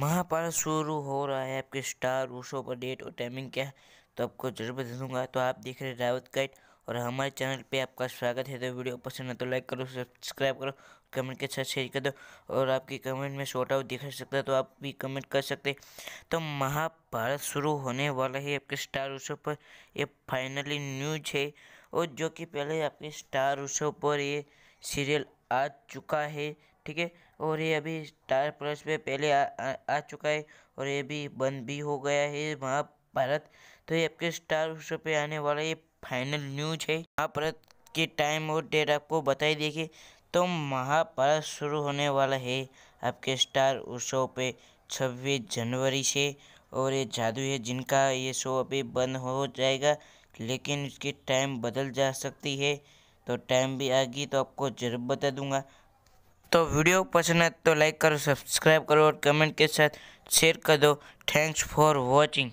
महाभारत शुरू हो रहा है आपके स्टार वो शो पर डेट और टाइमिंग क्या है तो आपको जरूर बता दूंगा तो आप देख रहे रावत गाइड और हमारे चैनल पे आपका स्वागत है तो वीडियो पसंद है तो लाइक करो सब्सक्राइब करो कमेंट के साथ शेयर कर दो और आपके कमेंट में शॉर्ट आउट दिखा सकता है तो आप भी कमेंट कर सकते तो महाभारत शुरू होने वाला है आपके स्टार उत्सव पर ये फाइनली न्यूज है और जो कि पहले आपके स्टार उत्सव पर ये सीरियल आ चुका है ठीक है और ये अभी स्टार प्लस पे पहले आ, आ, आ चुका है और ये भी बंद भी हो गया है महाभारत तो ये आपके स्टार शो पे आने वाला ये फाइनल न्यूज है महाभारत के टाइम और डेट आपको बताई देखिए तो महाभारत शुरू होने वाला है आपके स्टार उत्सव पे छब्बीस जनवरी से और ये जादू है जिनका ये शो अभी बंद हो जाएगा लेकिन इसकी टाइम बदल जा सकती है तो टाइम भी आ गई तो आपको जरूर बता दूंगा तो वीडियो पसंद है तो लाइक करो सब्सक्राइब करो और कमेंट के साथ शेयर कर दो थैंक्स फॉर वॉचिंग